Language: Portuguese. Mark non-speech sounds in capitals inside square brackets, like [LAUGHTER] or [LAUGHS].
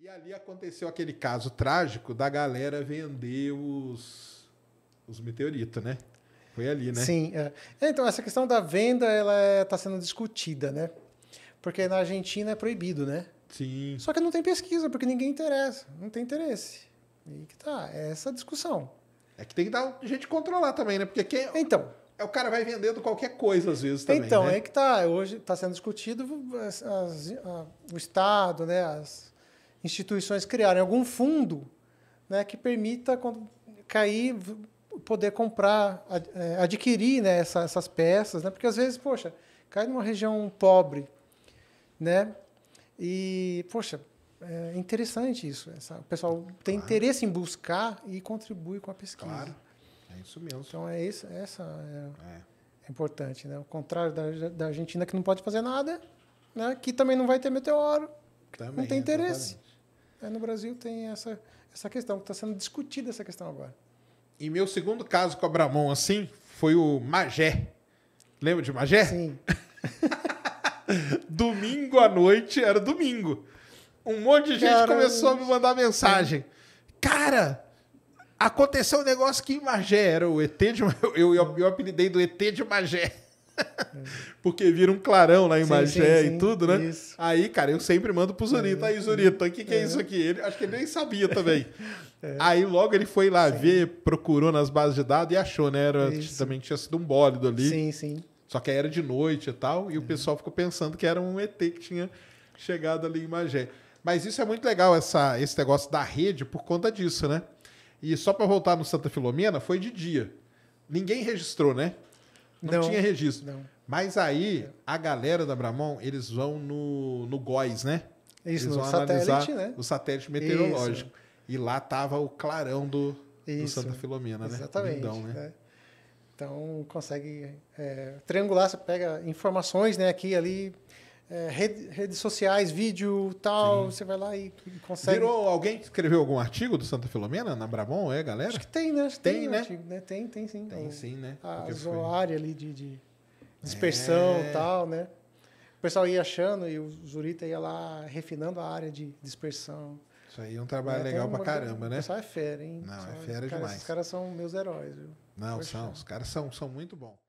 E ali aconteceu aquele caso trágico da galera vender os, os meteoritos, né? Foi ali, né? Sim. É. Então, essa questão da venda, ela está é, sendo discutida, né? Porque na Argentina é proibido, né? Sim. Só que não tem pesquisa, porque ninguém interessa, não tem interesse. E que tá, é essa discussão. É que tem que dar gente controlar também, né? Porque quem. Então. É o cara vai vendendo qualquer coisa às vezes também. Então, né? é que tá. Hoje está sendo discutido as, eh, as, a, o Estado, né? As, instituições criarem algum fundo né, que permita cair, poder comprar, é, adquirir né, essa, essas peças, né? porque às vezes, poxa, cai numa região pobre, né? E, poxa, é interessante isso. Essa, o pessoal tem interesse em buscar e contribui com a pesquisa. Claro, é isso mesmo. Então, é isso, essa é, é. é importante, né? O contrário da, da Argentina, que não pode fazer nada, né? que também não vai ter meteoro, também, não tem interesse. Exatamente. É, no Brasil tem essa, essa questão, que está sendo discutida essa questão agora. E meu segundo caso com a Bramon, assim, foi o Magé. Lembra de Magé? Sim. [LAUGHS] domingo à noite, era domingo. Um monte de gente começou a me mandar mensagem. Cara, aconteceu um negócio que em Magé era o ET de. [LAUGHS] Eu, eu, eu apelidei do ET de Magé. [LAUGHS] Porque vira um clarão lá em sim, Magé sim, sim, e tudo, né? Isso. Aí, cara, eu sempre mando pro Zurita. Aí, Zurita, o que, que é, é, isso aqui? Ele, acho que ele nem sabia [LAUGHS] também. É. Aí logo ele foi lá ver, procurou nas bases de dados e achou, né? Era, também tinha sido um bólido ali. Sim, sim. Só que era de noite e tal. E é. o pessoal ficou pensando que era um ET que tinha chegado ali em Magé. Mas isso é muito legal, essa, esse negócio da rede, por conta disso, né? E só para voltar no Santa Filomena, foi de dia. Ninguém registrou, né? Não, não tinha registro. Não. Mas aí, a galera da Bramon, eles vão no, no GOIS, né? É isso, eles vão analisar né? o satélite meteorológico. Isso. E lá tava o clarão do, do Santa Filomena, né? Exatamente. Lindão, né? né? Então, consegue é, triangular, você pega informações né, aqui e ali é, rede, redes sociais, vídeo, tal, Sim. você vai lá e consegue. Virou alguém que escreveu algum artigo do Santa Filomena na Brabom, é, galera? Acho que tem, né? Acho tem, tem né? Artigo, né? Tem, tem sim. Tem, sim, né? A, a zoária ali de, de é. dispersão e é. tal, né? O pessoal ia achando e o Zurita ia lá refinando a área de dispersão. Isso aí é um trabalho é, legal pra caramba, né? O pessoal é fera, hein? Não, pessoal, é fera cara, demais. os caras são meus heróis, viu? Não, Poxa. são. Os caras são, são muito bons.